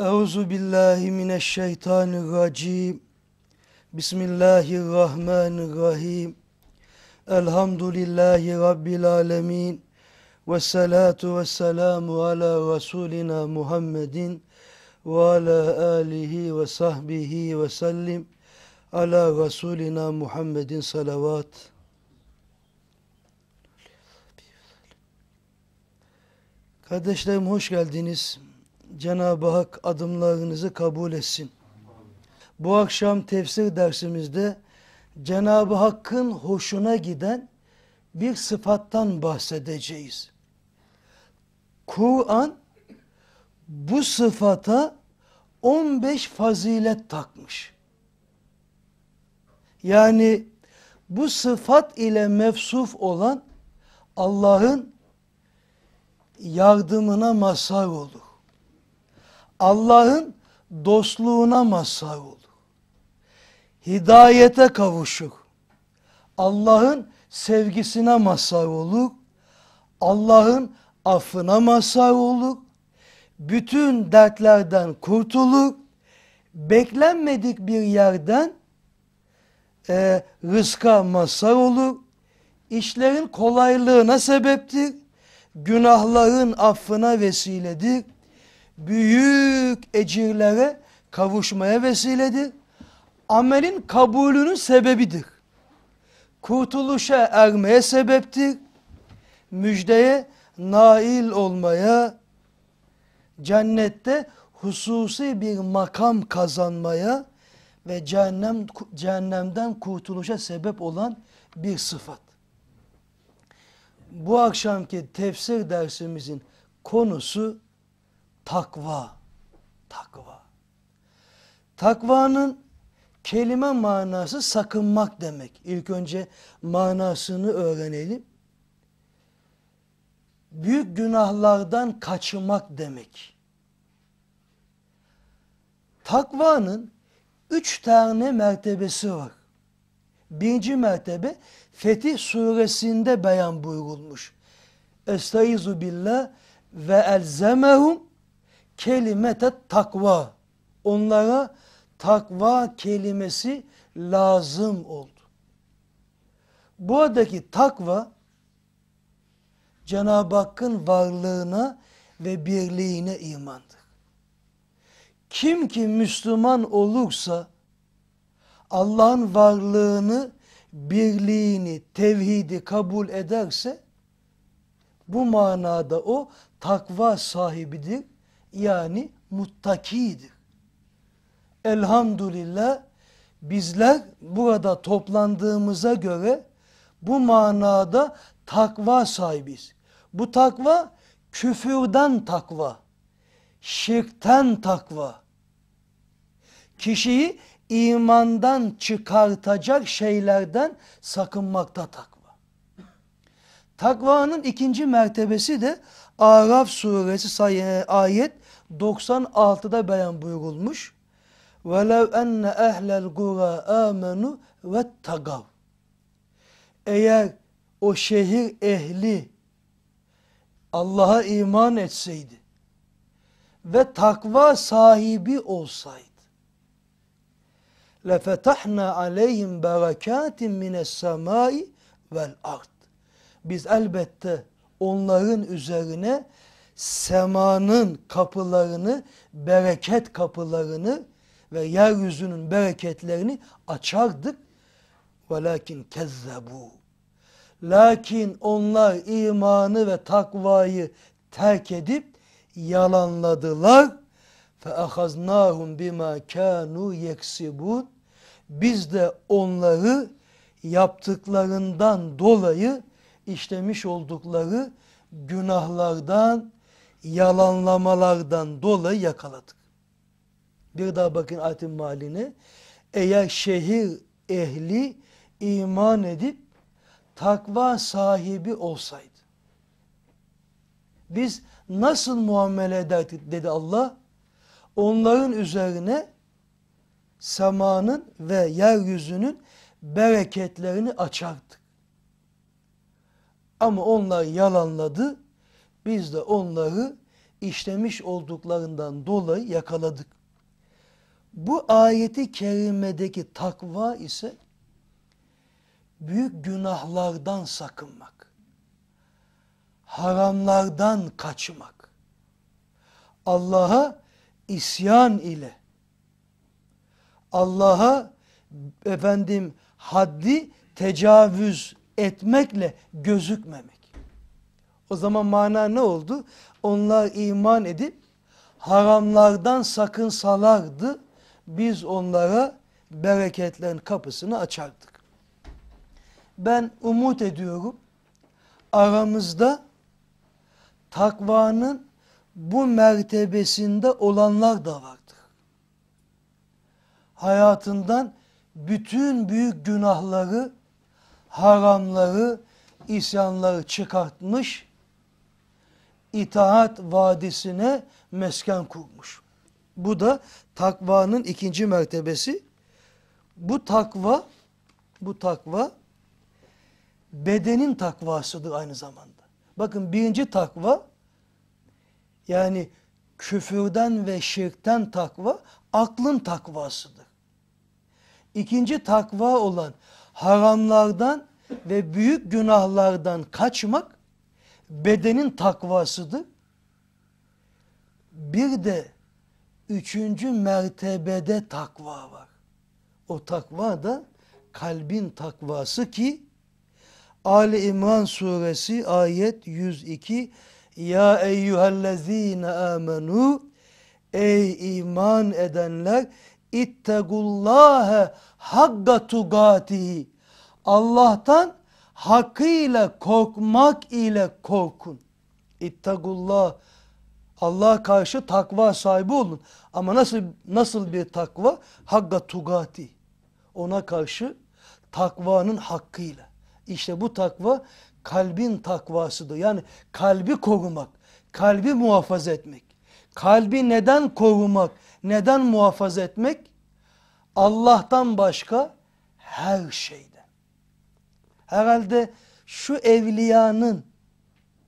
Euzu billahi mineşşeytanirracim. Bismillahirrahmanirrahim. Elhamdülillahi rabbil alamin. Ve salatu ve selamu ala rasulina Muhammedin ve ala alihi ve sahbihi ve sellim ala rasulina Muhammedin salavat. Kardeşlerim hoş geldiniz. Cenab-ı Hak adımlarınızı kabul etsin. Bu akşam tefsir dersimizde Cenab-ı Hakk'ın hoşuna giden bir sıfattan bahsedeceğiz. Kur'an bu sıfata 15 fazilet takmış. Yani bu sıfat ile mefsuf olan Allah'ın yardımına mazhar olur. Allah'ın dostluğuna mazhar olur. Hidayete kavuşuk, Allah'ın sevgisine mazhar olur. Allah'ın affına mazhar olur. Bütün dertlerden kurtuluk, Beklenmedik bir yerden e, rızka mazhar olur. İşlerin kolaylığına sebeptir. Günahların affına vesiledir büyük ecirlere kavuşmaya vesiledir. Amelin kabulünün sebebidir. Kurtuluşa ermeye sebeptir. Müjdeye nail olmaya, cennette hususi bir makam kazanmaya ve cehennem cehennemden kurtuluşa sebep olan bir sıfat. Bu akşamki tefsir dersimizin konusu Takva. Takva. Takvanın kelime manası sakınmak demek. İlk önce manasını öğrenelim. Büyük günahlardan kaçmak demek. Takvanın üç tane mertebesi var. Birinci mertebe Fetih suresinde beyan buyurulmuş. Estaizu billah ve elzemehum kelimete takva. Onlara takva kelimesi lazım oldu. Buradaki takva Cenab-ı Hakk'ın varlığına ve birliğine imandır. Kim ki Müslüman olursa Allah'ın varlığını, birliğini, tevhidi kabul ederse bu manada o takva sahibidir yani muttakidir. Elhamdülillah bizler burada toplandığımıza göre bu manada takva sahibiz. Bu takva küfürden takva, şirkten takva. Kişiyi imandan çıkartacak şeylerden sakınmakta takva. Takvanın ikinci mertebesi de Araf suresi e, ayet 96'da beyan buyurulmuş. وَلَوْ اَنَّ gura الْقُرَى ve وَاتَّقَوْا Eğer o şehir ehli Allah'a iman etseydi ve takva sahibi olsaydı lefetahna aleyhim berekatin mines semai vel ard. Biz elbette onların üzerine semanın kapılarını, bereket kapılarını ve yeryüzünün bereketlerini açardık. Velakinkezzebu. Lakin onlar imanı ve takvayı terk edip yalanladılar. فَاَخَزْنَاهُمْ بِمَا كَانُوا yeksibun. Biz de onları yaptıklarından dolayı işlemiş oldukları günahlardan, yalanlamalardan dolayı yakaladık. Bir daha bakın ayetin Malini. Eğer şehir ehli iman edip takva sahibi olsaydı. Biz nasıl muamele ederdik dedi Allah. Onların üzerine semanın ve yeryüzünün bereketlerini açardık. Ama onlar yalanladı. Biz de onları işlemiş olduklarından dolayı yakaladık. Bu ayeti kerimedeki takva ise büyük günahlardan sakınmak, haramlardan kaçmak, Allah'a isyan ile, Allah'a efendim haddi tecavüz etmekle gözükmemek. O zaman mana ne oldu? Onlar iman edip haramlardan sakınsalardı biz onlara bereketlerin kapısını açardık. Ben umut ediyorum aramızda takvanın bu mertebesinde olanlar da vardır. Hayatından bütün büyük günahları haramları, isyanları çıkartmış, itaat vadisine mesken kurmuş. Bu da takvanın ikinci mertebesi. Bu takva, bu takva bedenin takvasıdır aynı zamanda. Bakın birinci takva yani küfürden ve şirkten takva aklın takvasıdır. İkinci takva olan haramlardan ve büyük günahlardan kaçmak bedenin takvasıdır. Bir de üçüncü mertebede takva var. O takva da kalbin takvası ki Ali İmran suresi ayet 102 Ya eyyühellezine amenu Ey iman edenler ittagullâhe hakka tugâtihi Allah'tan hakkıyla korkmak ile korkun. İttagullah. Allah'a karşı takva sahibi olun. Ama nasıl nasıl bir takva? Hakka tugati. Ona karşı takvanın hakkıyla. İşte bu takva kalbin takvasıdır. Yani kalbi korumak, kalbi muhafaza etmek. Kalbi neden korumak, neden muhafaza etmek? Allah'tan başka her şey. Herhalde şu evliyanın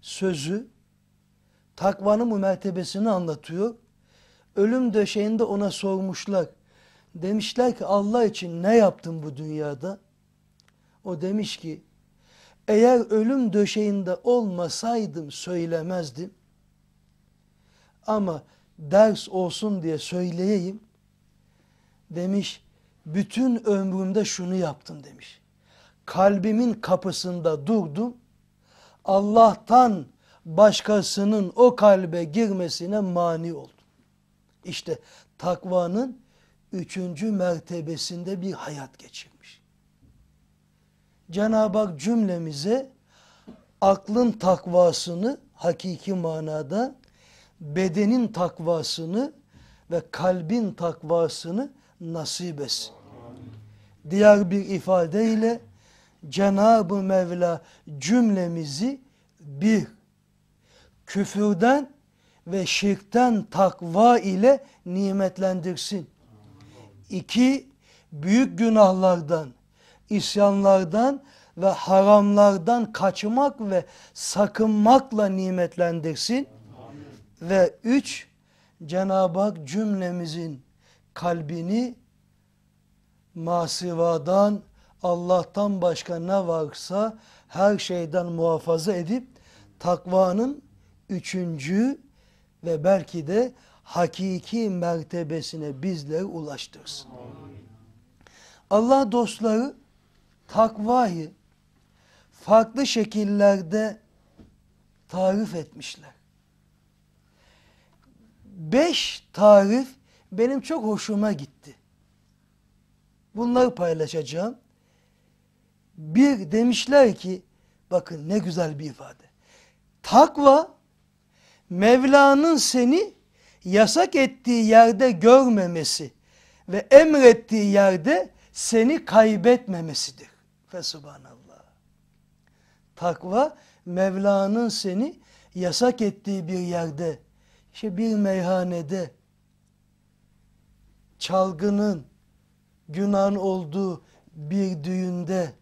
sözü takvanın bu mertebesini anlatıyor. Ölüm döşeğinde ona sormuşlar. Demişler ki Allah için ne yaptın bu dünyada? O demiş ki eğer ölüm döşeğinde olmasaydım söylemezdim. Ama ders olsun diye söyleyeyim. Demiş bütün ömrümde şunu yaptım demiş kalbimin kapısında durdum. Allah'tan başkasının o kalbe girmesine mani oldum. İşte takvanın üçüncü mertebesinde bir hayat geçirmiş. Cenab-ı Hak cümlemize aklın takvasını hakiki manada, bedenin takvasını ve kalbin takvasını nasip etsin. Diğer bir ifadeyle Cenab-ı Mevla cümlemizi bir küfürden ve şirkten takva ile nimetlendirsin. İki, büyük günahlardan, isyanlardan ve haramlardan kaçmak ve sakınmakla nimetlendirsin. Ve üç, Cenab-ı Hak cümlemizin kalbini masivadan, Allah'tan başka ne varsa her şeyden muhafaza edip takvanın üçüncü ve belki de hakiki mertebesine bizleri ulaştırsın. Allah dostları takvayı farklı şekillerde tarif etmişler. Beş tarif benim çok hoşuma gitti. Bunları paylaşacağım. Bir demişler ki bakın ne güzel bir ifade. Takva Mevla'nın seni yasak ettiği yerde görmemesi ve emrettiği yerde seni kaybetmemesidir. Fesubhanallah. Takva Mevla'nın seni yasak ettiği bir yerde, işte bir meyhanede çalgının, günahın olduğu bir düğünde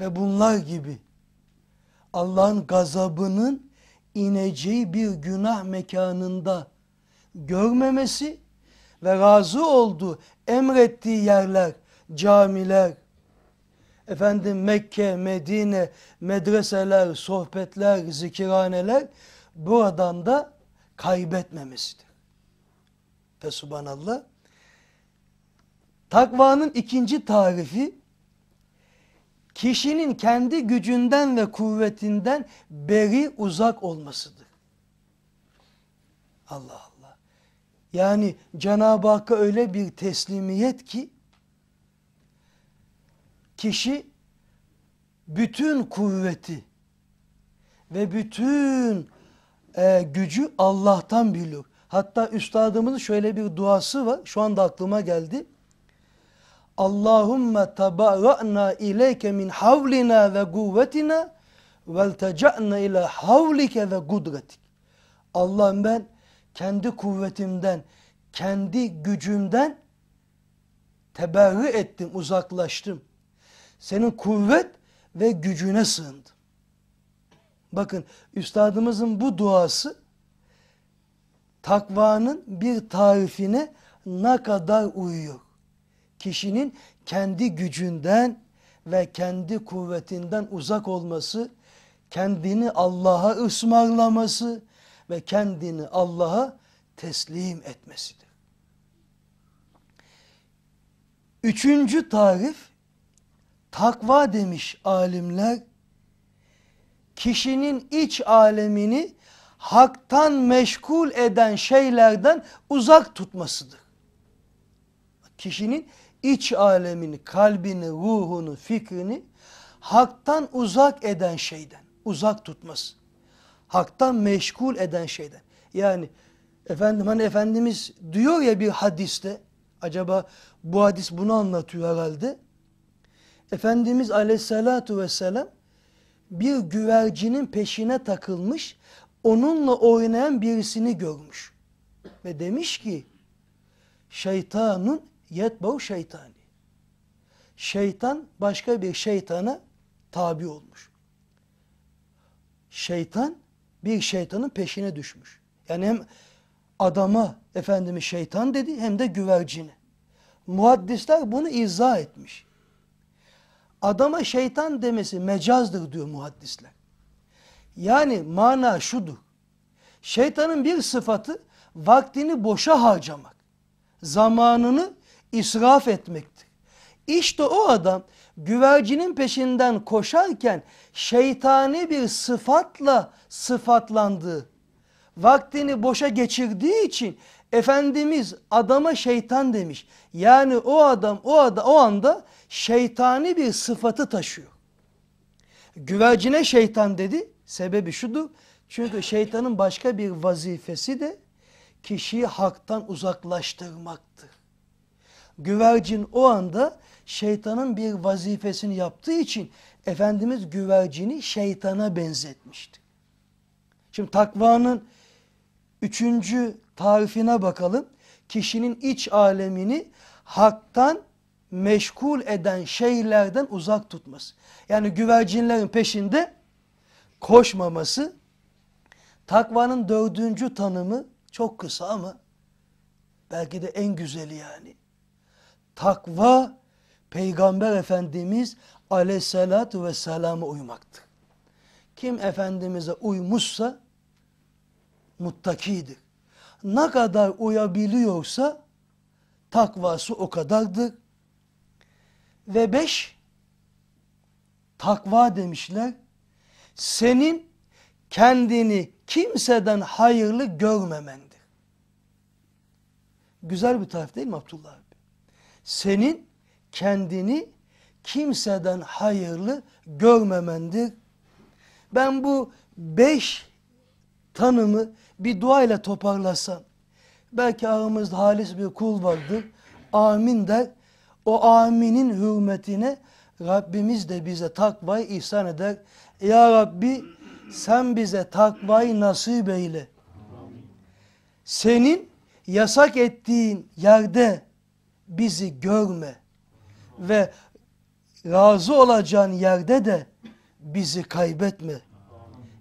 ve bunlar gibi Allah'ın gazabının ineceği bir günah mekanında görmemesi ve razı olduğu emrettiği yerler, camiler, efendim Mekke, Medine, medreseler, sohbetler, zikirhaneler buradan da kaybetmemesidir. Ve subhanallah takvanın ikinci tarifi kişinin kendi gücünden ve kuvvetinden beri uzak olmasıdır. Allah Allah. Yani Cenab-ı Hakk'a öyle bir teslimiyet ki kişi bütün kuvveti ve bütün e, gücü Allah'tan bilir. Hatta üstadımızın şöyle bir duası var. Şu anda aklıma geldi. Allahümme tabara'na ileyke min havlina ve kuvvetina velteca'na ila havlike ve kudretik. Allah'ım ben kendi kuvvetimden, kendi gücümden teberrü ettim, uzaklaştım. Senin kuvvet ve gücüne sığındım. Bakın üstadımızın bu duası takvanın bir tarifine ne kadar uyuyor kişinin kendi gücünden ve kendi kuvvetinden uzak olması, kendini Allah'a ısmarlaması ve kendini Allah'a teslim etmesidir. Üçüncü tarif, takva demiş alimler, kişinin iç alemini haktan meşgul eden şeylerden uzak tutmasıdır. Kişinin iç alemini, kalbini, ruhunu, fikrini haktan uzak eden şeyden, uzak tutması. Haktan meşgul eden şeyden. Yani efendim hani Efendimiz diyor ya bir hadiste, acaba bu hadis bunu anlatıyor herhalde. Efendimiz aleyhissalatu vesselam bir güvercinin peşine takılmış, onunla oynayan birisini görmüş. Ve demiş ki, şeytanın Yetbu şeytani. Şeytan başka bir şeytana tabi olmuş. Şeytan bir şeytanın peşine düşmüş. Yani hem adama efendimi şeytan dedi hem de güvercine. Muhaddisler bunu izah etmiş. Adama şeytan demesi mecazdır diyor muhaddisler. Yani mana şudur. Şeytanın bir sıfatı vaktini boşa harcamak. Zamanını israf etmektir. İşte o adam güvercinin peşinden koşarken şeytani bir sıfatla sıfatlandığı, vaktini boşa geçirdiği için Efendimiz adama şeytan demiş. Yani o adam o, ada, o anda şeytani bir sıfatı taşıyor. Güvercine şeytan dedi. Sebebi şudur. Çünkü şeytanın başka bir vazifesi de kişiyi haktan uzaklaştırmak güvercin o anda şeytanın bir vazifesini yaptığı için Efendimiz güvercini şeytana benzetmişti. Şimdi takvanın üçüncü tarifine bakalım. Kişinin iç alemini haktan meşgul eden şeylerden uzak tutması. Yani güvercinlerin peşinde koşmaması. Takvanın dördüncü tanımı çok kısa ama belki de en güzeli yani. Takva Peygamber Efendimiz aleyhissalatü vesselama uymaktı. Kim Efendimiz'e uymuşsa muttakidir. Ne kadar uyabiliyorsa takvası o kadardır. Ve beş, takva demişler. Senin kendini kimseden hayırlı görmemendir. Güzel bir tarif değil mi Abdullah abi? senin kendini kimseden hayırlı görmemendir. Ben bu beş tanımı bir duayla toparlasam, belki aramızda halis bir kul vardır, amin der, o aminin hürmetine Rabbimiz de bize takvayı ihsan eder. Ya Rabbi sen bize takvayı nasip eyle. Senin yasak ettiğin yerde bizi görme ve razı olacağın yerde de bizi kaybetme.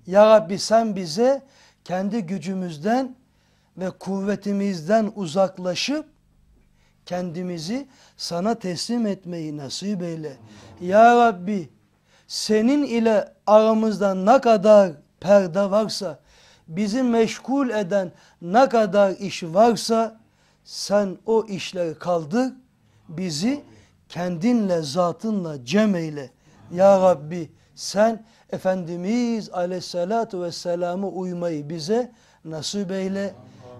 Ya Rabbi sen bize kendi gücümüzden ve kuvvetimizden uzaklaşıp kendimizi sana teslim etmeyi nasip eyle. Ya Rabbi senin ile aramızda ne kadar perde varsa, bizi meşgul eden ne kadar iş varsa sen o işle kaldı bizi kendinle zatınla cem eyle. Ya Rabbi sen Efendimiz aleyhissalatu vesselam'a uymayı bize nasip eyle.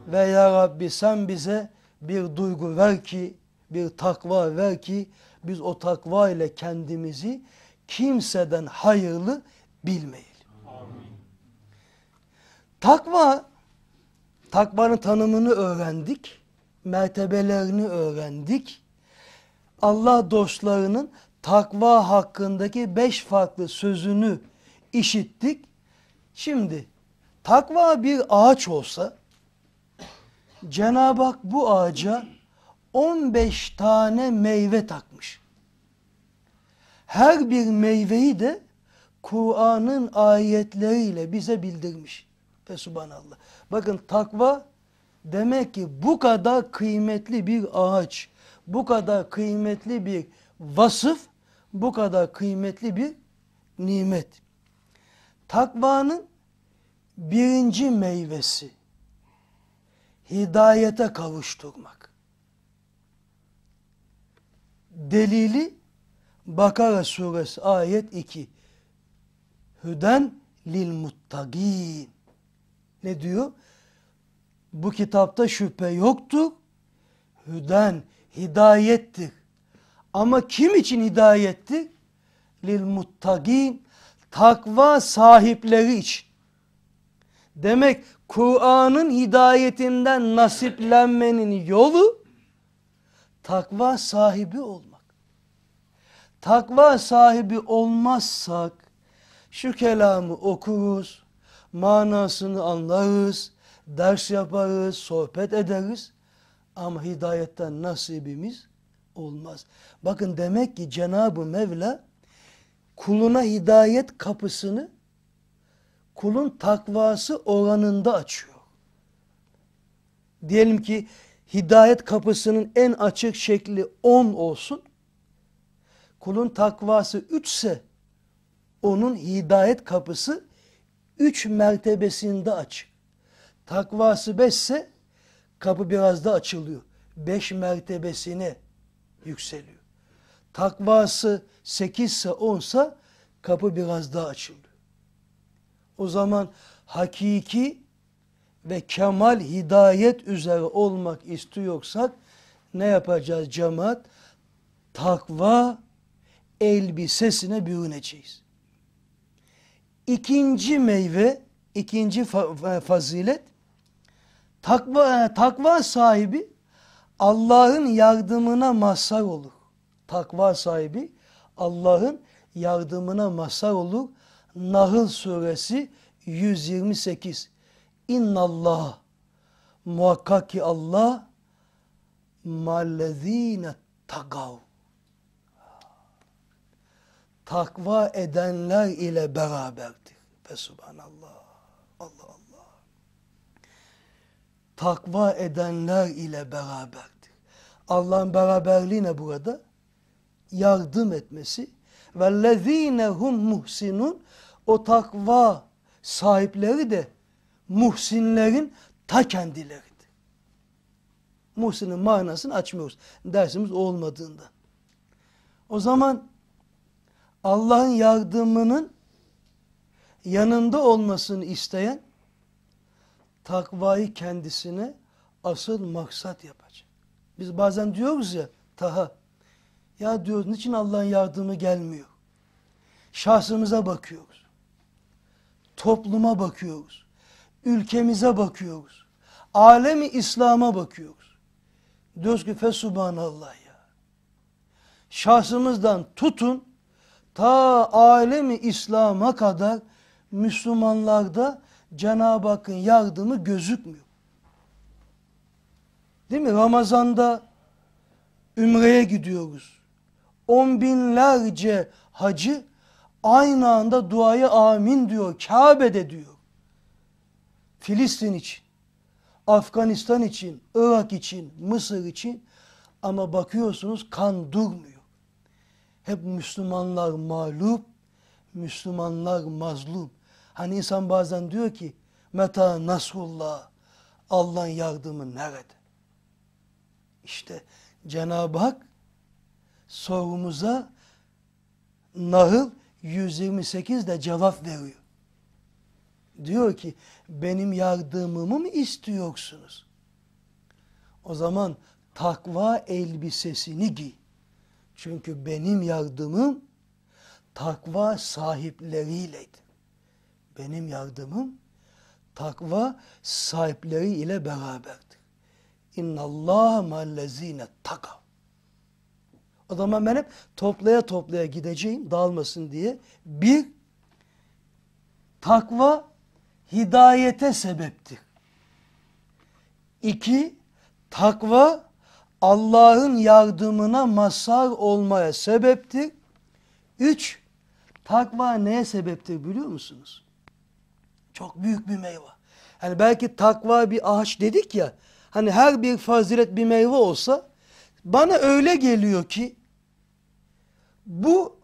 Ve ya Rabbi sen bize bir duygu ver ki, bir takva ver ki biz o takva ile kendimizi kimseden hayırlı bilmeyelim. Takva, takvanın tanımını öğrendik mertebelerini öğrendik. Allah dostlarının takva hakkındaki beş farklı sözünü işittik. Şimdi takva bir ağaç olsa Cenab-ı Hak bu ağaca 15 tane meyve takmış. Her bir meyveyi de Kur'an'ın ayetleriyle bize bildirmiş. E subhanallah. Bakın takva Demek ki bu kadar kıymetli bir ağaç, bu kadar kıymetli bir vasıf, bu kadar kıymetli bir nimet. Takvanın birinci meyvesi hidayete kavuşturmak. Delili Bakara suresi ayet 2. Hüden lil muttagin. Ne diyor? Bu kitapta şüphe yoktu. Hüden, hidayettir. Ama kim için hidayettir? Lil muttagin, takva sahipleri için. Demek Kur'an'ın hidayetinden nasiplenmenin yolu takva sahibi olmak. Takva sahibi olmazsak şu kelamı okuruz, manasını anlarız, ders yaparız, sohbet ederiz ama hidayetten nasibimiz olmaz. Bakın demek ki Cenab-ı Mevla kuluna hidayet kapısını kulun takvası oranında açıyor. Diyelim ki hidayet kapısının en açık şekli 10 olsun. Kulun takvası 3 ise onun hidayet kapısı 3 mertebesinde açık. Takvası beşse kapı biraz da açılıyor. Beş mertebesine yükseliyor. Takvası sekizse onsa kapı biraz daha açılıyor. O zaman hakiki ve kemal hidayet üzere olmak istiyorsak ne yapacağız cemaat? Takva elbisesine bürüneceğiz. İkinci meyve, ikinci fazilet Takva, takva sahibi Allah'ın yardımına mazhar olur. Takva sahibi Allah'ın yardımına mazhar olur. Nahl suresi 128. Allah, muhakkak ki Allah mallezine tagav takva edenler ile beraberdir. Ve subhanallah. Allah Allah takva edenler ile beraberdir. Allah'ın beraberliği ne burada? Yardım etmesi. وَالَّذ۪ينَ hum muhsinun O takva sahipleri de muhsinlerin ta kendileridir. Muhsin'in manasını açmıyoruz. Dersimiz olmadığında. O zaman Allah'ın yardımının yanında olmasını isteyen takvayı kendisine asıl maksat yapacak. Biz bazen diyoruz ya Taha, ya diyoruz niçin Allah'ın yardımı gelmiyor? Şahsımıza bakıyoruz. Topluma bakıyoruz. Ülkemize bakıyoruz. Alemi İslam'a bakıyoruz. Diyoruz ki subhanallah ya. Şahsımızdan tutun ta alemi İslam'a kadar Müslümanlarda Cenab-ı Hakk'ın yardımı gözükmüyor. Değil mi? Ramazan'da Ümre'ye gidiyoruz. On binlerce hacı aynı anda duaya amin diyor. Kabe'de diyor. Filistin için, Afganistan için, Irak için, Mısır için ama bakıyorsunuz kan durmuyor. Hep Müslümanlar mağlup, Müslümanlar mazlum. Hani insan bazen diyor ki meta nasullah Allah'ın yardımı nerede? İşte Cenab-ı Hak sorumuza Nahl 128 de cevap veriyor. Diyor ki benim yardımımı mı istiyorsunuz? O zaman takva elbisesini giy. Çünkü benim yardımım takva sahipleriyledir benim yardımım takva sahipleri ile beraberdir. İnna Allah mallezine takav. O zaman ben hep toplaya toplaya gideceğim dağılmasın diye. Bir, takva hidayete sebeptir. İki, takva Allah'ın yardımına masar olmaya sebeptir. Üç, takva neye sebeptir biliyor musunuz? Çok büyük bir meyve. Yani belki takva bir ağaç dedik ya. Hani her bir fazilet bir meyve olsa bana öyle geliyor ki bu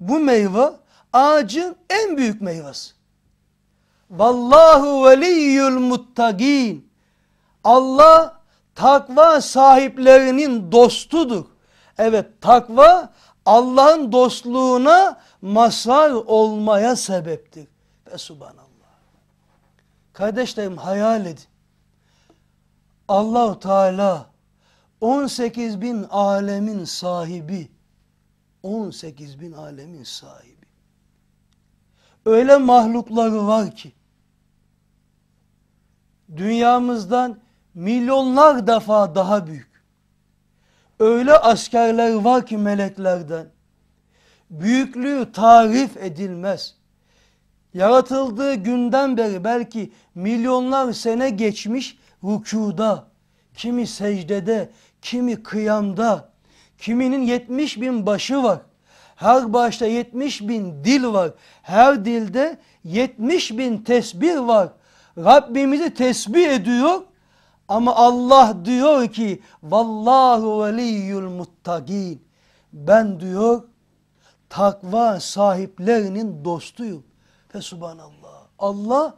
bu meyve ağacın en büyük meyvesi. Vallahu veliyyul muttagin. Allah takva sahiplerinin dostudur. Evet takva Allah'ın dostluğuna mazhar olmaya sebeptir. Ve subhanallah. Kardeşlerim hayal edin. Allahu Teala 18 bin alemin sahibi 18 bin alemin sahibi. Öyle mahlukları var ki dünyamızdan milyonlar defa daha büyük. Öyle askerler var ki meleklerden büyüklüğü tarif edilmez. Yaratıldığı günden beri belki milyonlar sene geçmiş rükuda, kimi secdede, kimi kıyamda, kiminin 70 bin başı var. Her başta 70 bin dil var. Her dilde 70 bin tesbih var. Rabbimizi tesbih ediyor. Ama Allah diyor ki Vallahu veliyyul muttagin. Ben diyor takva sahiplerinin dostuyum. Ve subhanallah Allah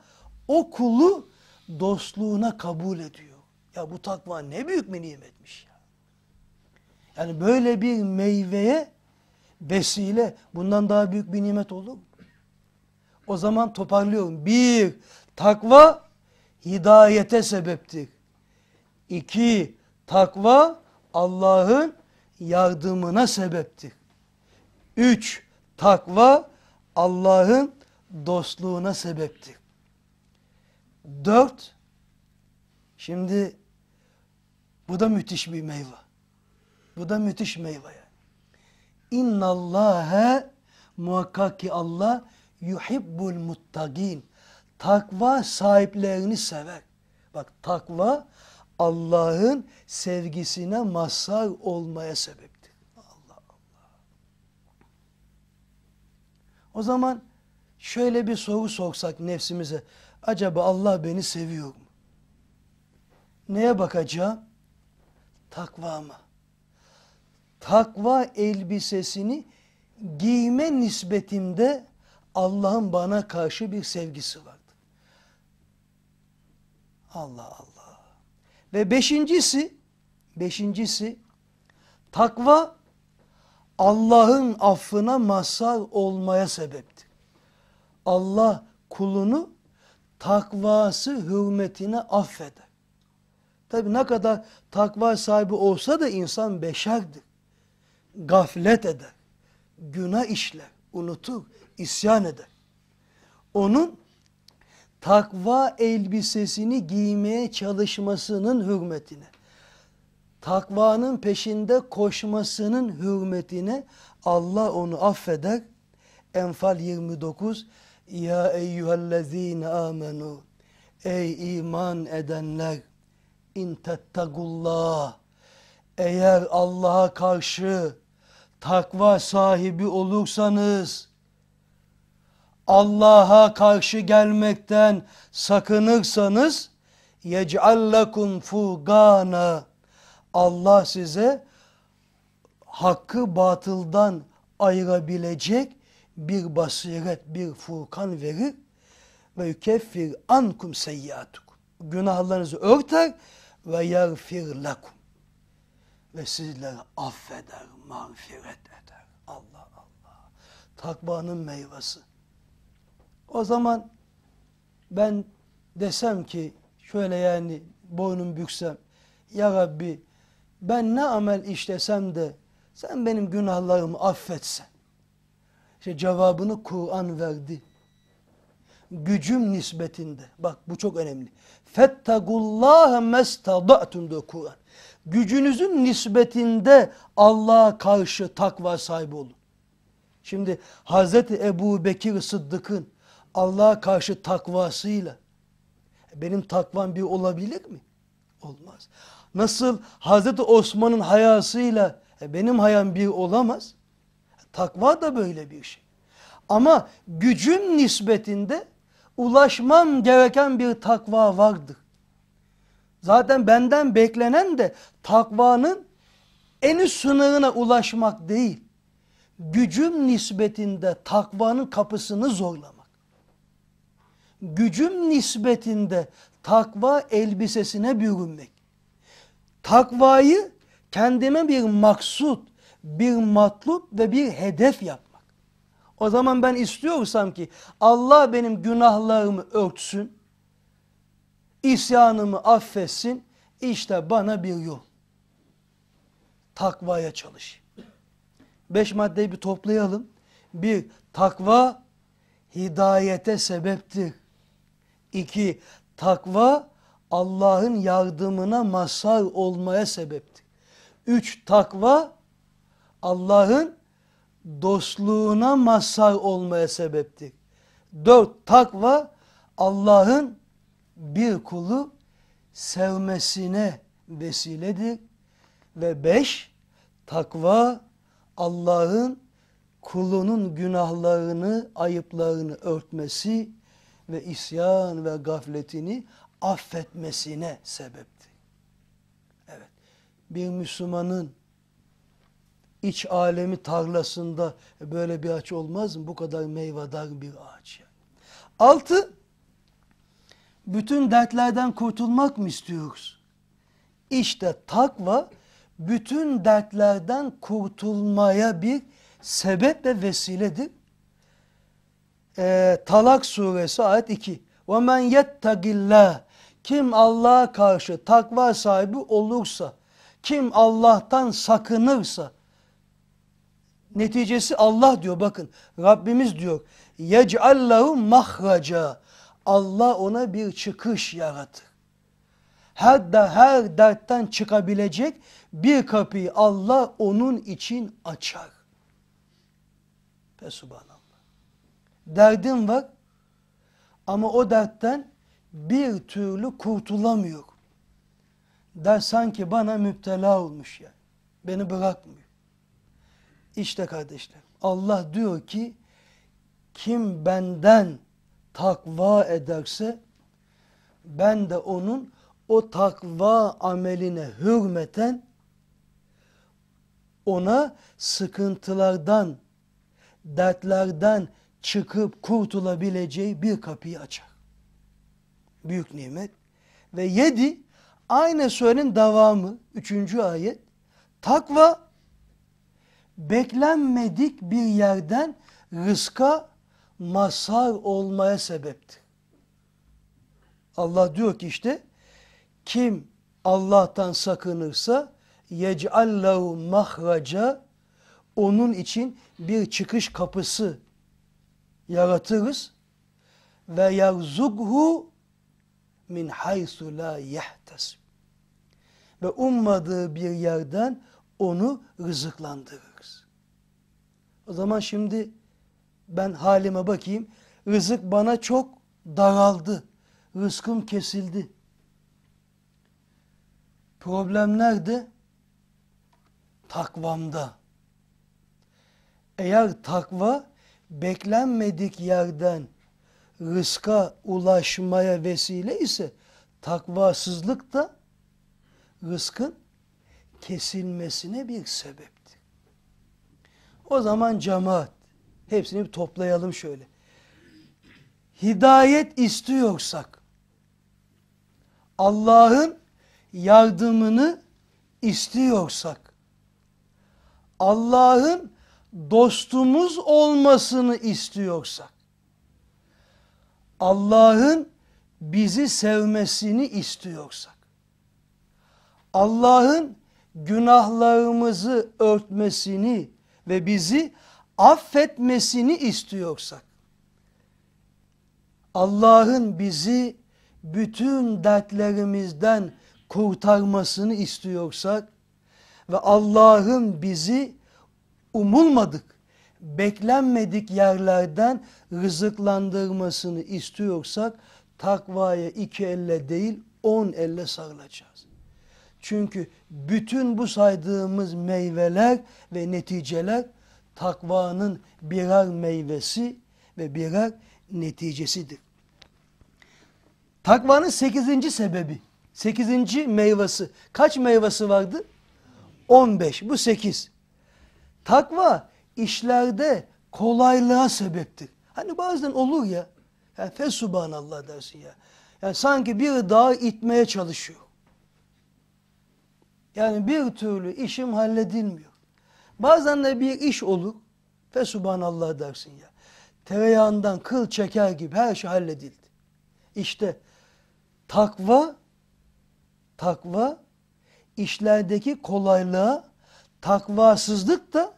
o kulu dostluğuna kabul ediyor. Ya bu takva ne büyük bir nimetmiş ya. Yani böyle bir meyveye besile bundan daha büyük bir nimet olur O zaman toparlıyorum. Bir, takva hidayete sebeptir. İki, takva Allah'ın yardımına sebeptir. Üç, takva Allah'ın dostluğuna sebepti. Dört, şimdi bu da müthiş bir meyve. Bu da müthiş meyve yani. İnnallâhe muhakkak ki Allah yuhibbul muttagin. Takva sahiplerini sever. Bak takva Allah'ın sevgisine mazhar olmaya sebeptir. Allah Allah. O zaman şöyle bir soru sorsak nefsimize. Acaba Allah beni seviyor mu? Neye bakacağım? Takvama. Takva elbisesini giyme nisbetimde Allah'ın bana karşı bir sevgisi vardı. Allah Allah. Ve beşincisi, beşincisi takva Allah'ın affına mazhar olmaya sebep. Allah kulunu takvası hürmetine affeder. Tabi ne kadar takva sahibi olsa da insan beşerdir. Gaflet eder. Günah işler, unutur, isyan eder. Onun takva elbisesini giymeye çalışmasının hürmetine, takvanın peşinde koşmasının hürmetine Allah onu affeder. Enfal 29 ya eyyühellezine amenu Ey iman edenler in tettagullah eğer Allah'a karşı takva sahibi olursanız Allah'a karşı gelmekten sakınırsanız yec'allekum fugana Allah size hakkı batıldan ayırabilecek bir basiret, bir furkan verir ve yükeffir ankum seyyiatukum. Günahlarınızı örter ve yerfir lakum. Ve sizleri affeder, mağfiret eder. Allah Allah. Takvanın meyvesi. O zaman ben desem ki şöyle yani boynum büksem ya Rabbi ben ne amel işlesem de sen benim günahlarımı affetsen. İşte cevabını Kur'an verdi. Gücüm nisbetinde. Bak bu çok önemli. Fettagullâhe mestada'tun diyor Kur'an. Gücünüzün nisbetinde Allah'a karşı takva sahibi olun. Şimdi Hazreti Ebu Bekir Sıddık'ın Allah'a karşı takvasıyla e, benim takvam bir olabilir mi? Olmaz. Nasıl Hazreti Osman'ın hayasıyla e, benim hayam bir olamaz. Takva da böyle bir şey. Ama gücüm nispetinde ulaşmam gereken bir takva vardı. Zaten benden beklenen de takvanın en üst sınırına ulaşmak değil. Gücüm nispetinde takvanın kapısını zorlamak. Gücüm nispetinde takva elbisesine bürünmek. Takvayı kendime bir maksut, bir matlup ve bir hedef yapmak. O zaman ben istiyorsam ki Allah benim günahlarımı örtsün, isyanımı affetsin, işte bana bir yol. Takvaya çalış. Beş maddeyi bir toplayalım. Bir, takva hidayete sebeptir. İki, takva Allah'ın yardımına mazhar olmaya sebeptir. Üç, takva Allah'ın dostluğuna mazhar olmaya sebeptir. Dört takva Allah'ın bir kulu sevmesine vesiledir. Ve beş takva Allah'ın kulunun günahlarını, ayıplarını örtmesi ve isyan ve gafletini affetmesine sebeptir. Evet, bir Müslümanın iç alemi tarlasında böyle bir ağaç olmaz mı? Bu kadar meyvedar bir ağaç. Yani. Altı, bütün dertlerden kurtulmak mı istiyoruz? İşte takva bütün dertlerden kurtulmaya bir sebep ve vesiledir. Ee, Talak suresi ayet 2. وَمَنْ يَتَّقِ Kim Allah'a karşı takva sahibi olursa, kim Allah'tan sakınırsa, Neticesi Allah diyor bakın. Rabbimiz diyor. Yec'allahu mahraca. Allah ona bir çıkış yaratır. Her da her dertten çıkabilecek bir kapıyı Allah onun için açar. Ve subhanallah. Derdin var ama o dertten bir türlü kurtulamıyor. Der sanki bana müptela olmuş yani. Beni bırakmıyor. İşte kardeşler Allah diyor ki kim benden takva ederse ben de onun o takva ameline hürmeten ona sıkıntılardan, dertlerden çıkıp kurtulabileceği bir kapıyı açar. Büyük nimet. Ve yedi, aynı surenin devamı, üçüncü ayet. Takva beklenmedik bir yerden rızka mazhar olmaya sebeptir. Allah diyor ki işte kim Allah'tan sakınırsa yec'allahu mahraca onun için bir çıkış kapısı yaratırız ve yerzukhu min haysu la yehtasib ve ummadığı bir yerden onu rızıklandırır. O zaman şimdi ben halime bakayım. Rızık bana çok daraldı. Rızkım kesildi. Problem nerede? Takvamda. Eğer takva beklenmedik yerden rızka ulaşmaya vesile ise takvasızlık da rızkın kesilmesine bir sebep. O zaman cemaat. Hepsini bir toplayalım şöyle. Hidayet istiyorsak, Allah'ın yardımını istiyorsak, Allah'ın dostumuz olmasını istiyorsak, Allah'ın bizi sevmesini istiyorsak, Allah'ın günahlarımızı örtmesini, ve bizi affetmesini istiyorsak, Allah'ın bizi bütün dertlerimizden kurtarmasını istiyorsak ve Allah'ın bizi umulmadık, beklenmedik yerlerden rızıklandırmasını istiyorsak takvaya iki elle değil on elle sarılacağız. Çünkü bütün bu saydığımız meyveler ve neticeler takvanın birer meyvesi ve birer neticesidir. Takvanın sekizinci sebebi, sekizinci meyvesi. Kaç meyvesi vardı? On beş, bu sekiz. Takva işlerde kolaylığa sebeptir. Hani bazen olur ya, yani fe subhanallah dersin ya. Yani sanki bir dağ itmeye çalışıyor. Yani bir türlü işim halledilmiyor. Bazen de bir iş olur. Fe subhanallah dersin ya. Tereyağından kıl çeker gibi her şey halledildi. İşte takva, takva işlerdeki kolaylığa, takvasızlık da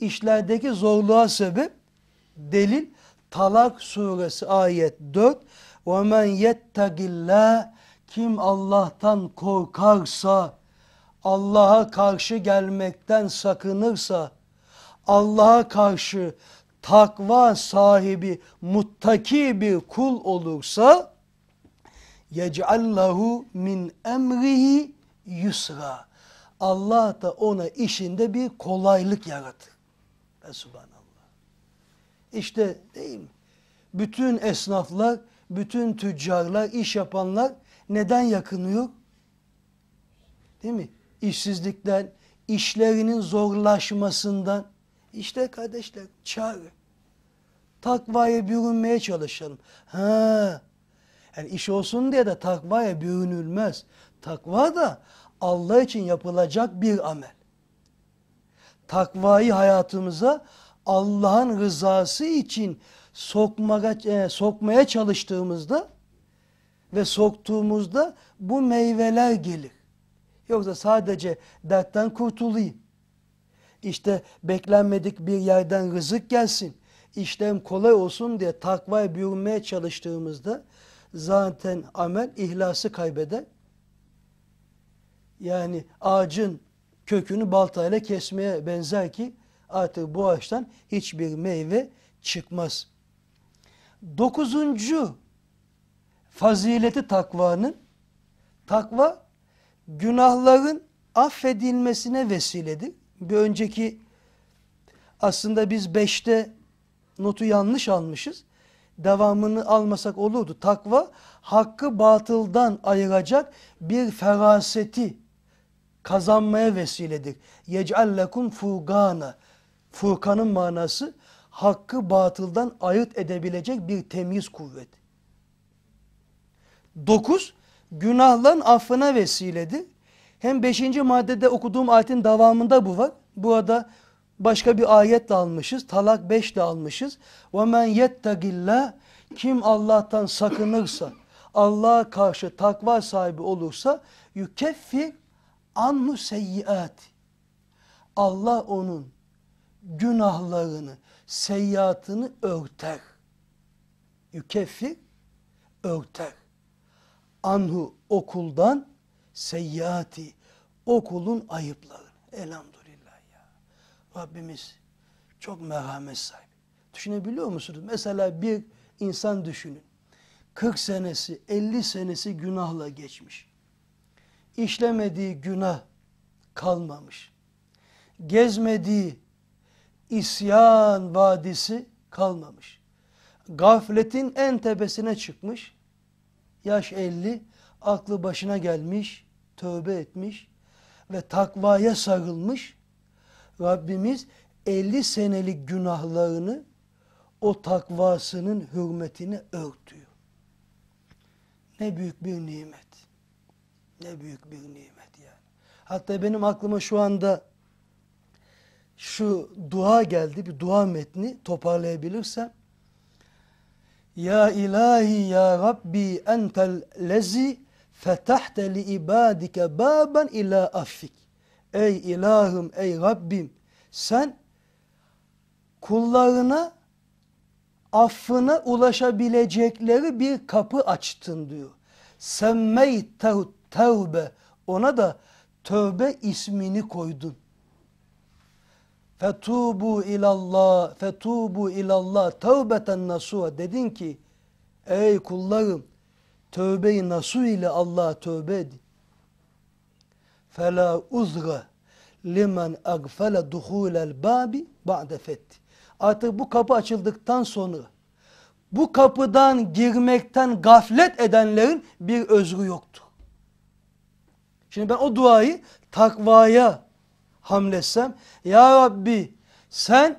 işlerdeki zorluğa sebep. Delil Talak suresi ayet 4. وَمَنْ يَتَّقِ Kim Allah'tan korkarsa Allah'a karşı gelmekten sakınırsa, Allah'a karşı takva sahibi muttaki bir kul olursa yec'allahu min emrihi yusra. Allah da ona işinde bir kolaylık yaratır. Ve subhanallah. İşte değil mi? Bütün esnaflar, bütün tüccarlar, iş yapanlar neden yakınıyor? Değil mi? işsizlikten, işlerinin zorlaşmasından. İşte kardeşler çağrı. Takvaya bürünmeye çalışalım. Ha. Yani iş olsun diye de takvaya bürünülmez. Takva da Allah için yapılacak bir amel. Takvayı hayatımıza Allah'ın rızası için sokmaya, e, sokmaya çalıştığımızda ve soktuğumuzda bu meyveler gelir. Yoksa sadece dertten kurtulayım. İşte beklenmedik bir yerden rızık gelsin. İşlem kolay olsun diye takvaya büyümeye çalıştığımızda zaten amel ihlası kaybeder. Yani ağacın kökünü baltayla kesmeye benzer ki artık bu ağaçtan hiçbir meyve çıkmaz. Dokuzuncu fazileti takvanın takva günahların affedilmesine vesiledir. Bir önceki aslında biz beşte notu yanlış almışız. Devamını almasak olurdu. Takva hakkı batıldan ayıracak bir feraseti kazanmaya vesiledir. Yec'allekum fugana. Furkanın manası hakkı batıldan ayırt edebilecek bir temiz kuvvet. Dokuz, günahların affına vesiledi. Hem beşinci maddede okuduğum ayetin devamında bu var. Bu Burada başka bir ayet de almışız. Talak 5 de almışız. وَمَنْ يَتَّقِلَّهِ Kim Allah'tan sakınırsa, Allah'a karşı takva sahibi olursa yükeffi anu seyyiat. Allah onun günahlarını, seyyatını örter. Yükeffi örter anhu okuldan seyyati okulun ayıpları. Elhamdülillah ya. Rabbimiz çok merhamet sahibi. Düşünebiliyor musunuz? Mesela bir insan düşünün. 40 senesi, 50 senesi günahla geçmiş. İşlemediği günah kalmamış. Gezmediği isyan vadisi kalmamış. Gafletin en tepesine çıkmış yaş 50, aklı başına gelmiş, tövbe etmiş ve takvaya sarılmış. Rabbimiz 50 senelik günahlarını o takvasının hürmetini örtüyor. Ne büyük bir nimet. Ne büyük bir nimet yani. Hatta benim aklıma şu anda şu dua geldi, bir dua metni toparlayabilirsem. Ya ilahi ya Rabbi entel lezi fetahte li ibadike baben ila affik. Ey ilahım ey Rabbim sen kullarına affına ulaşabilecekleri bir kapı açtın diyor. Semmeytehu tevbe ona da tövbe ismini koydun. Fetubu ilallah, fetubu ilallah, tevbeten nasuha. Dedin ki, ey kullarım, tövbe nasu ile Allah'a tövbe edin. Fela uzra limen agfele duhulel babi ba'de fetti. Artık bu kapı açıldıktan sonra bu kapıdan girmekten gaflet edenlerin bir özrü yoktu. Şimdi ben o duayı takvaya, hamd Ya Rabbi sen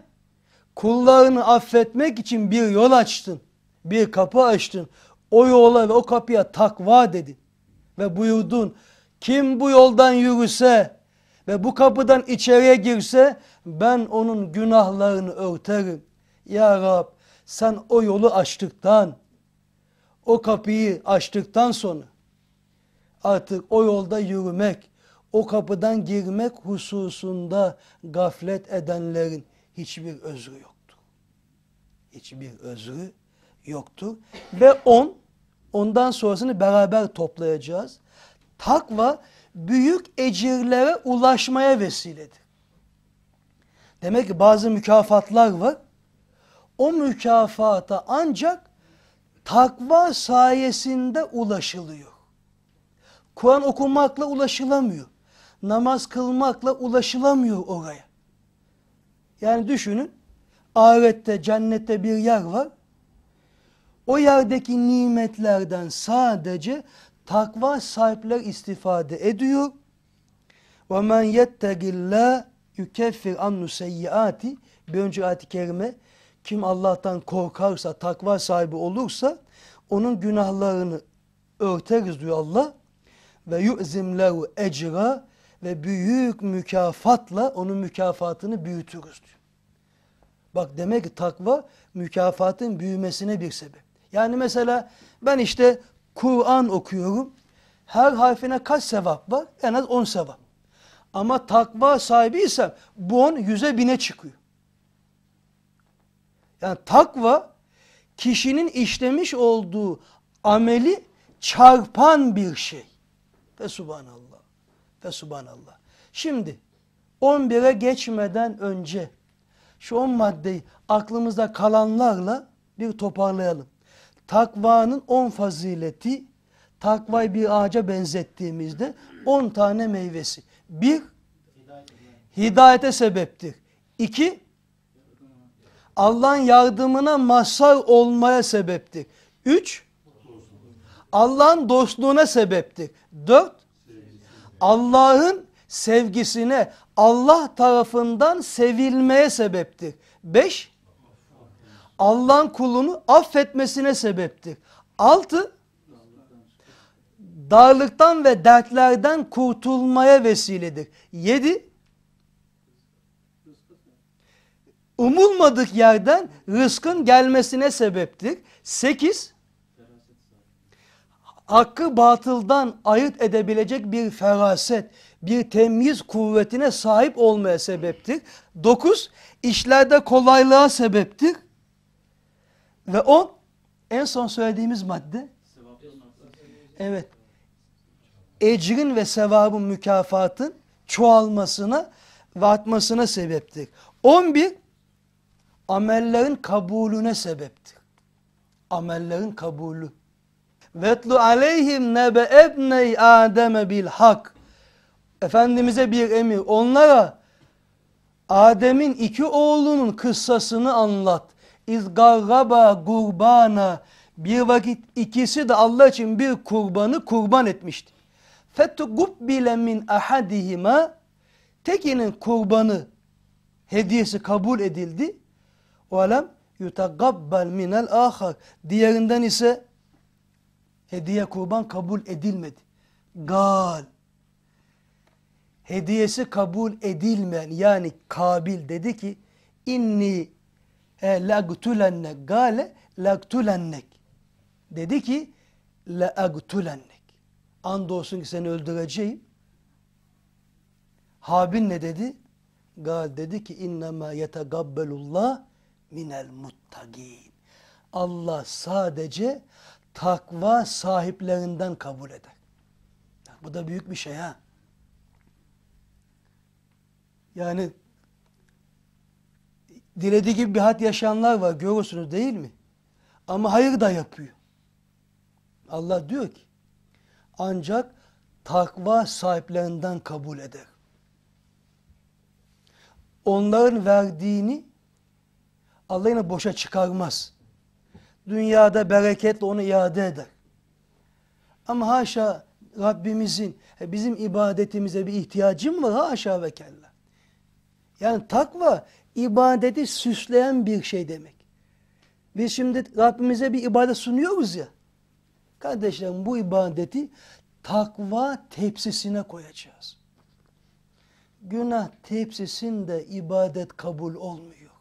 kullarını affetmek için bir yol açtın. Bir kapı açtın. O yola ve o kapıya takva dedin. Ve buyurdun. Kim bu yoldan yürüse ve bu kapıdan içeriye girse ben onun günahlarını örterim. Ya Rab sen o yolu açtıktan, o kapıyı açtıktan sonra artık o yolda yürümek, o kapıdan girmek hususunda gaflet edenlerin hiçbir özrü yoktu. Hiçbir özrü yoktu Ve on, ondan sonrasını beraber toplayacağız. Takva büyük ecirlere ulaşmaya vesiledir. Demek ki bazı mükafatlar var. O mükafata ancak takva sayesinde ulaşılıyor. Kur'an okumakla ulaşılamıyor namaz kılmakla ulaşılamıyor oraya. Yani düşünün ahirette cennette bir yer var. O yerdeki nimetlerden sadece takva sahipler istifade ediyor. وَمَنْ يَتَّقِ اللّٰهِ يُكَفِّرْ عَنُّ سَيِّئَاتِ Bir önce ayet-i kerime kim Allah'tan korkarsa, takva sahibi olursa onun günahlarını örteriz diyor Allah. Ve yu'zim lehu ecra ve büyük mükafatla onun mükafatını büyütürüz diyor. Bak demek ki takva mükafatın büyümesine bir sebep. Yani mesela ben işte Kur'an okuyorum. Her harfine kaç sevap var? En az 10 sevap. Ama takva sahibiysem bu 10 yüze bine çıkıyor. Yani takva kişinin işlemiş olduğu ameli çarpan bir şey. Ve subhanallah ve subhanallah. Şimdi 11'e geçmeden önce şu 10 maddeyi aklımızda kalanlarla bir toparlayalım. Takvanın 10 fazileti, takvayı bir ağaca benzettiğimizde 10 tane meyvesi. Bir, Hidayete sebeptir. İki, Allah'ın yardımına mazhar olmaya sebeptir. Üç, Allah'ın dostluğuna sebeptir. Dört. Allah'ın sevgisine Allah tarafından sevilmeye sebeptir. Beş, Allah'ın kulunu affetmesine sebeptir. Altı, darlıktan ve dertlerden kurtulmaya vesiledir. Yedi, umulmadık yerden rızkın gelmesine sebeptir. Sekiz, hakkı batıldan ayırt edebilecek bir feraset, bir temyiz kuvvetine sahip olmaya sebeptir. Dokuz, işlerde kolaylığa sebeptir. Ve on, en son söylediğimiz madde. Evet. Ecrin ve sevabın mükafatın çoğalmasına ve artmasına sebeptir. On bir, amellerin kabulüne sebeptir. Amellerin kabulü. Vetlu aleyhim nebe ebney Adem'e bil hak. Efendimiz'e bir emir. Onlara Adem'in iki oğlunun kıssasını anlat. İz kurbana Bir vakit ikisi de Allah için bir kurbanı kurban etmişti. Fetugubbile min ahadihima. Tekinin kurbanı hediyesi kabul edildi. Ve lem yutagabbal minel ahar. Diğerinden ise Hediye kurban kabul edilmedi. Gal. Hediyesi kabul edilmeyen yani Kabil dedi ki inni e, lagtulennek gale lagtulennek. Dedi ki leagtulennek. Andolsun ki seni öldüreceğim. Habil ne dedi? Gal dedi ki innema yetegabbelullah minel muttagin. Allah sadece takva sahiplerinden kabul eder. bu da büyük bir şey ha. Yani dilediği gibi bir hayat yaşayanlar var görürsünüz değil mi? Ama hayır da yapıyor. Allah diyor ki ancak takva sahiplerinden kabul eder. Onların verdiğini Allah yine boşa çıkarmaz dünyada bereketle onu iade eder. Ama haşa Rabbimizin e, bizim ibadetimize bir ihtiyacım var haşa ve kella. Yani takva ibadeti süsleyen bir şey demek. Biz şimdi Rabbimize bir ibadet sunuyoruz ya. Kardeşlerim bu ibadeti takva tepsisine koyacağız. Günah tepsisinde ibadet kabul olmuyor.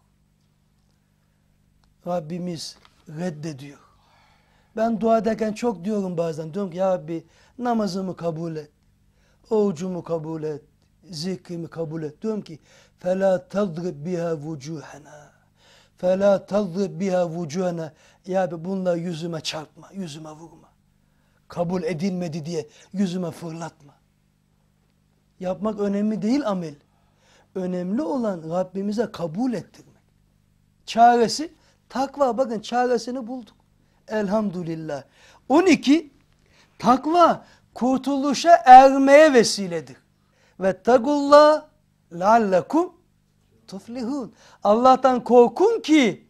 Rabbimiz reddediyor. Ben dua ederken çok diyorum bazen. Diyorum ki ya Rabbi namazımı kabul et. Orucumu kabul et. Zikrimi kabul et. Diyorum ki فَلَا تَضْرِبْ بِهَا وُجُوهَنَا فَلَا تَضْرِبْ بِهَا وُجُوهَنَا Ya Rabbi bununla yüzüme çarpma, yüzüme vurma. Kabul edilmedi diye yüzüme fırlatma. Yapmak önemli değil amel. Önemli olan Rabbimize kabul ettirmek. Çaresi Takva bakın çaresini bulduk. Elhamdülillah. 12. Takva kurtuluşa ermeye vesiledir. Ve tagullah lallakum tuflihun. Allah'tan korkun ki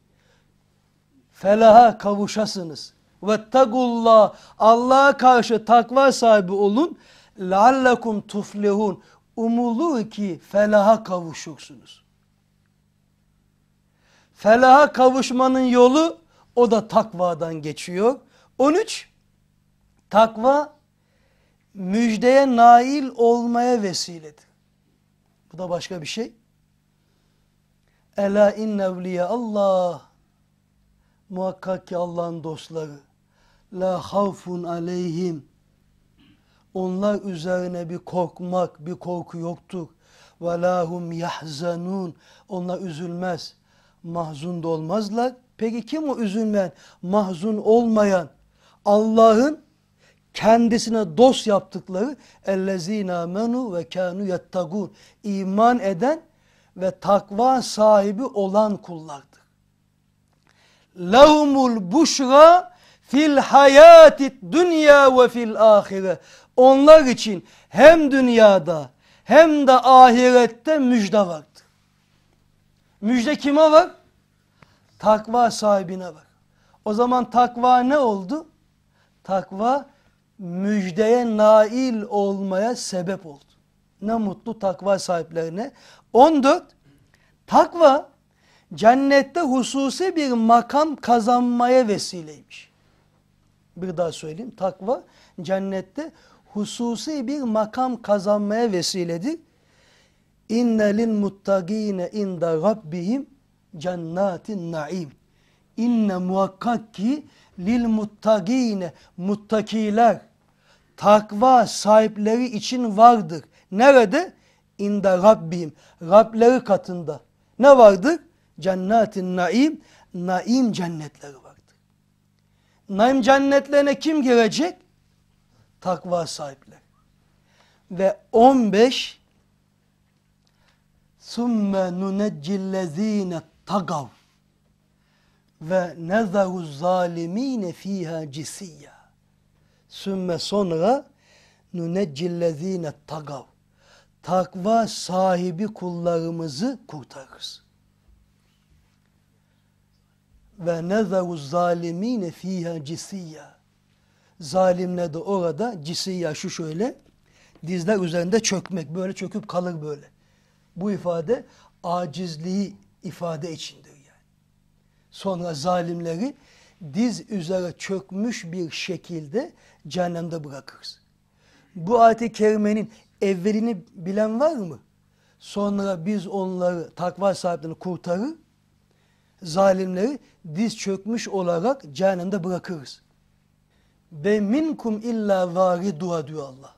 felaha kavuşasınız. Ve tagullah Allah'a karşı takva sahibi olun. Lallakum tuflihun. Umulur ki felaha kavuşursunuz. Felaha kavuşmanın yolu o da takvadan geçiyor. 13 takva müjdeye nail olmaya vesiledir. Bu da başka bir şey. Ela inne evliya Allah muhakkak ki Allah'ın dostları la havfun aleyhim onlar üzerine bir korkmak, bir korku yoktur. Ve lahum yahzanun onlar üzülmez mahzun da olmazlar. Peki kim o üzülmeyen, mahzun olmayan? Allah'ın kendisine dost yaptıkları ellezina menu ve kanu yettagun iman eden ve takva sahibi olan kullardır. Lahumul buşra fil hayati dünya ve fil ahire. Onlar için hem dünyada hem de ahirette müjde var. Müjde kime bak? Takva sahibine bak. O zaman takva ne oldu? Takva müjdeye nail olmaya sebep oldu. Ne mutlu takva sahiplerine. 14. Takva cennette hususi bir makam kazanmaya vesileymiş. Bir daha söyleyeyim. Takva cennette hususi bir makam kazanmaya vesiledir. İnne lil muttagine inde rabbihim cennatin naim. İnne muhakkak ki lil muttagine muttakiler takva sahipleri için vardır. Nerede? İnde rabbihim. Rableri katında. Ne vardı? Cennetin naim. Naim cennetleri vardı. Naim cennetlerine kim girecek? Takva sahipleri. Ve 15 Sümme nuneccillezine tagav ve nezahu zalimine fiha cisiyya. Sümme sonra nuneccillezine tagav. Takva sahibi kullarımızı kurtarırız. Ve nezahu zalimine fiha cisiyya. Zalimle de orada cisiyya şu şöyle dizler üzerinde çökmek böyle çöküp kalır böyle. Bu ifade acizliği ifade içindir yani. Sonra zalimleri diz üzere çökmüş bir şekilde cehennemde bırakırız. Bu ayet-i kerimenin evvelini bilen var mı? Sonra biz onları takva sahiplerini kurtarır, zalimleri diz çökmüş olarak cehennemde bırakırız. Ve minkum illa dua diyor Allah.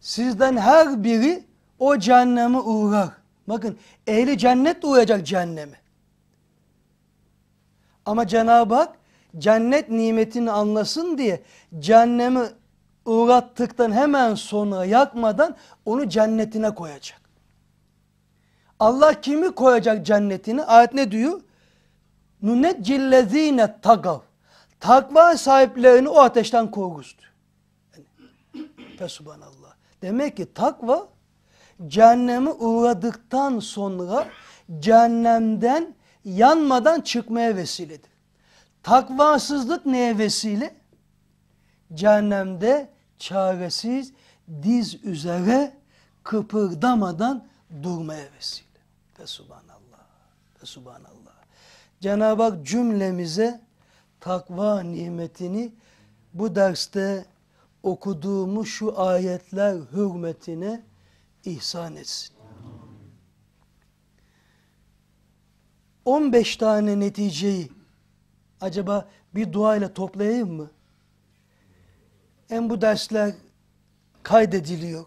Sizden her biri o cehenneme uğrar. Bakın ehli cennet de uğrayacak cehenneme. Ama Cenab-ı Hak cennet nimetini anlasın diye cehennemi uğrattıktan hemen sonra yakmadan onu cennetine koyacak. Allah kimi koyacak cennetini? Ayet ne diyor? Nunet cillezine tagav. Takva sahiplerini o ateşten koruruz diyor. Yani, Fesubhanallah. Demek ki takva cehenneme uğradıktan sonra cehennemden yanmadan çıkmaya vesiledir. Takvasızlık neye vesile? Cehennemde çaresiz diz üzere kıpırdamadan durmaya vesile. Ve subhanallah, ve subhanallah. Cenab-ı Hak cümlemize takva nimetini bu derste okuduğumuz şu ayetler hürmetine ihsan etsin. 15 tane neticeyi acaba bir dua ile toplayayım mı? Hem bu dersler kaydediliyor.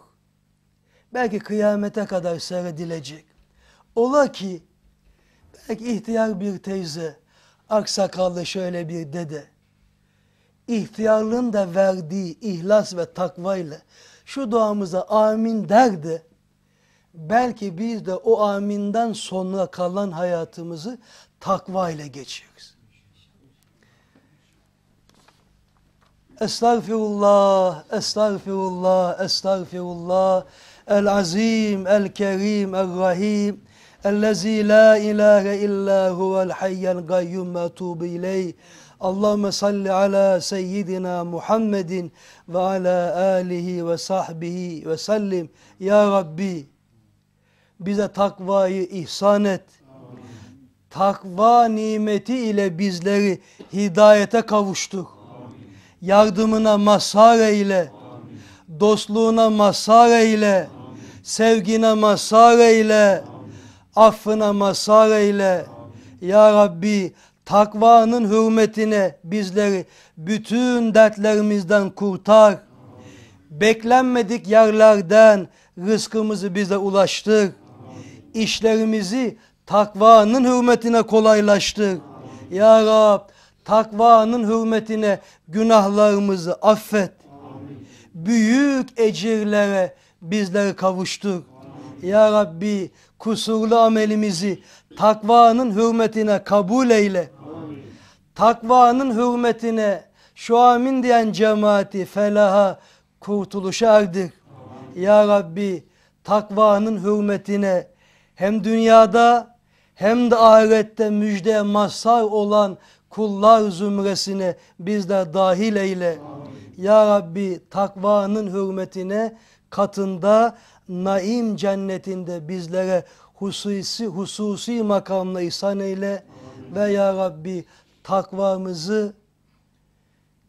Belki kıyamete kadar seyredilecek. Ola ki belki ihtiyar bir teyze, aksakallı şöyle bir dede, ihtiyarlığın da verdiği ihlas ve takvayla şu duamıza amin derdi. Belki biz de o aminden sonra kalan hayatımızı takva ile geçiyoruz. Estağfirullah, estağfirullah, estağfirullah. El azim, el kerim, el rahim. Ellezî la ilahe illâ huvel hayyel gayyum ve tuğbu ileyh. Allahümme salli ala seyyidina Muhammedin ve ala alihi ve sahbihi ve sellim. Ya Rabbi bize takvayı ihsan et. Amin. Takva nimeti ile bizleri hidayete kavuştur. Amin. Yardımına mazhar eyle. Amin. Dostluğuna mazhar eyle. Amin. Sevgine mazhar eyle. Amin. Affına mazhar eyle. Amin. Ya Rabbi Takvanın hürmetine bizleri bütün dertlerimizden kurtar. Beklenmedik yerlerden rızkımızı bize ulaştır. İşlerimizi takvanın hürmetine kolaylaştır. Ya Rab takvanın hürmetine günahlarımızı affet. Büyük ecirlere bizleri kavuştur. Ya Rabbi kusurlu amelimizi takvanın hürmetine kabul eyle takvanın hürmetine şu amin diyen cemaati felaha kurtuluşa erdir. Ya Rabbi takvanın hürmetine hem dünyada hem de ahirette müjde mazhar olan kullar zümresine biz de dahil eyle. Amin. Ya Rabbi takvanın hürmetine katında naim cennetinde bizlere hususi, hususi makamla ihsan eyle. Amin. Ve ya Rabbi takvamızı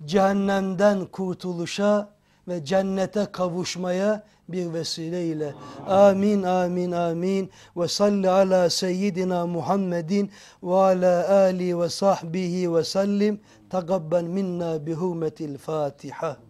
cehennemden kurtuluşa ve cennete kavuşmaya bir vesile ile. Amin, amin, amin. Ve salli ala seyyidina Muhammedin ve ala ali ve sahbihi ve sellim. Takabben minna bihurmetil Fatiha.